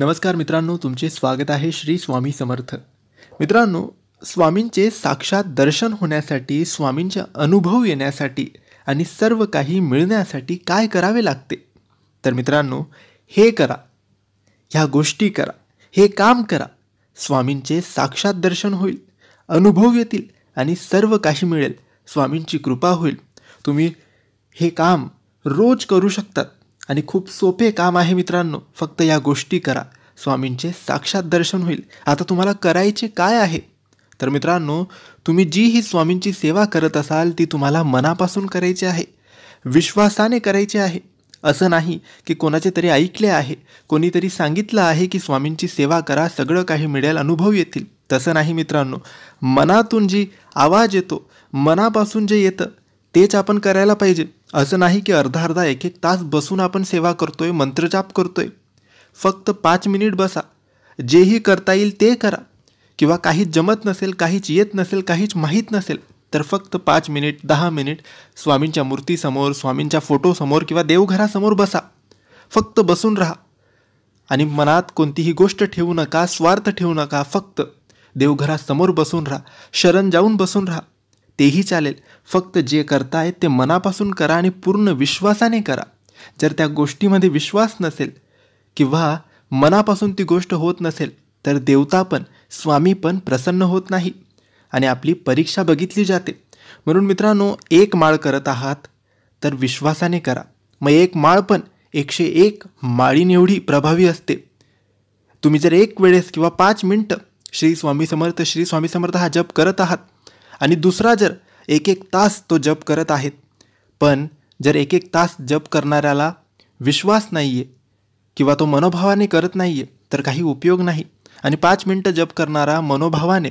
नमस्कार मित्रांनो तुमचे स्वागत आहे श्री स्वामी समर्थ मित्रांनो स्वामींचे साक्षात दर्शन होण्यासाठी स्वामींचे अनुभव येण्यासाठी आणि सर्व काही मिळण्यासाठी काय करावे लागते तर मित्रांनो हे करा ह्या गोष्टी करा हे काम करा स्वामींचे साक्षात दर्शन होईल अनुभव येतील आणि सर्व काही मिळेल स्वामींची कृपा होईल तुम्ही हे काम रोज करू शकतात आणि खूप सोपे काम आहे मित्रांनो फक्त या गोष्टी करा स्वामींचे साक्षात दर्शन होईल आता तुम्हाला करायचे काय आहे तर मित्रांनो तुम्ही जी ही स्वामींची सेवा करत असाल ती तुम्हाला मनापासून करायची आहे विश्वासाने करायची आहे असं नाही की कोणाचे तरी ऐकले आहे कोणीतरी सांगितलं आहे की स्वामींची सेवा करा सगळं काही मिळेल अनुभव येतील तसं नाही मित्रांनो मनातून जी आवाज येतो मनापासून जे येतं तेच आपण करायला पाहिजे असं नाही की अर्धा अर्धा एक एक तास बसून आपण सेवा करतोय मंत्रजाप करतोय फक्त पाच मिनिट बसा जेही करता येईल ते करा किंवा काहीच जमत नसेल काहीच येत नसेल काहीच माहीत नसेल तर फक्त पाच मिनिट दहा मिनिट स्वामींच्या मूर्तीसमोर स्वामींच्या फोटोसमोर किंवा देवघरासमोर बसा फक्त बसून राहा आणि मनात कोणतीही गोष्ट ठेवू नका स्वार्थ ठेवू नका फक्त देवघरासमोर बसून राहा शरण जाऊन बसून राहा तेही चालेल फक्त जे करतायत ते मनापासून करा आणि पूर्ण विश्वासाने करा जर त्या गोष्टीमध्ये विश्वास नसेल किंवा मनापासून ती गोष्ट होत नसेल तर देवता पण स्वामी पण प्रसन्न होत नाही आणि आपली परीक्षा बघितली जाते म्हणून मित्रांनो एक माळ करत आहात तर विश्वासाने करा मग एक माळ पण एकशे एक माळीनेवढी प्रभावी असते तुम्ही जर एक वेळेस किंवा पाच मिनटं श्री स्वामी समर्थ श्री स्वामी समर्थ हा जप करत आहात आणि दुसरा जर एक एक तास तो जप करत आहेत पण जर एक एक तास जप करणाऱ्याला विश्वास नाही आहे किंवा तो मनोभावाने करत नाही आहे तर काही उपयोग नाही आणि पाच मिनटं जप करणारा मनोभावाने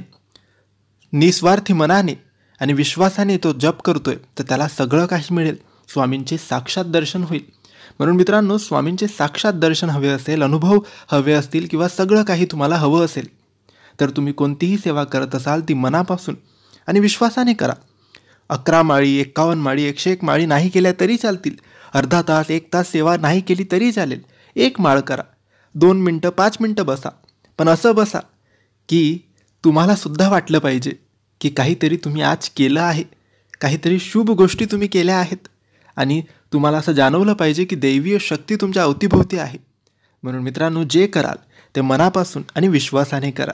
निस्वार्थी मनाने आणि विश्वासाने तो जप करतोय तर त्याला सगळं काही मिळेल स्वामींचे साक्षात दर्शन होईल म्हणून मित्रांनो स्वामींचे साक्षात दर्शन हवे असेल अनुभव हवे असतील किंवा सगळं काही तुम्हाला हवं असेल तर तुम्ही कोणतीही सेवा करत असाल ती मनापासून आणि विश्वासाने करा अकरा माळी एक्कावन्न माळी एकशे एक माळी नाही केल्या तरी चालतील अर्धा तास एक तास सेवा नाही केली तरी चालेल एक माळ करा दोन मिनटं पाच मिनटं बसा पण असं बसा की तुम्हालासुद्धा वाटलं पाहिजे की काहीतरी तुम्ही आज केलं आहे काहीतरी शुभ गोष्टी तुम्ही केल्या आहेत आणि तुम्हाला असं जाणवलं पाहिजे की दैवीय शक्ती तुमच्या अवतीभोवती आहे म्हणून मित्रांनो जे कराल ते मनापासून आणि विश्वासाने करा